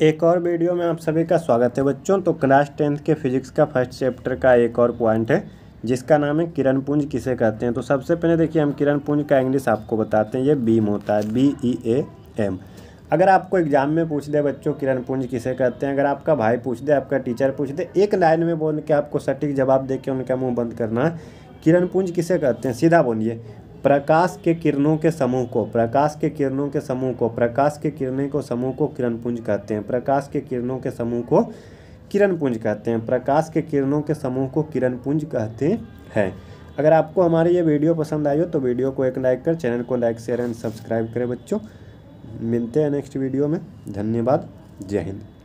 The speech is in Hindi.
एक और वीडियो में आप सभी का स्वागत है बच्चों तो क्लास टेंथ के फिजिक्स का फर्स्ट चैप्टर का एक और पॉइंट है जिसका नाम है किरण पुंज किसे कहते हैं तो सबसे पहले देखिए हम किरण पुंज का इंग्लिश आपको बताते हैं ये बीम होता है बी ई ए एम अगर आपको एग्जाम में पूछ दे बच्चों किरण पुंज किसे कहते हैं अगर आपका भाई पूछ दे आपका टीचर पूछ दे एक लाइन में बोल के आपको सटीक जवाब दे के उनका मुँह बंद करना किरण पुंज किसे कहते हैं सीधा बोलिए प्रकाश के किरणों के समूह को प्रकाश के किरणों के समूह को प्रकाश के किरणें को समूह को किरण पुंज कहते हैं प्रकाश के किरणों के समूह को किरण पुंज कहते हैं प्रकाश के किरणों के समूह को किरण पुंज कहते हैं अगर आपको हमारी ये वीडियो पसंद आई हो तो वीडियो को एक लाइक कर चैनल को लाइक शेयर एंड सब्सक्राइब करें बच्चों मिलते हैं नेक्स्ट वीडियो में धन्यवाद जय हिंद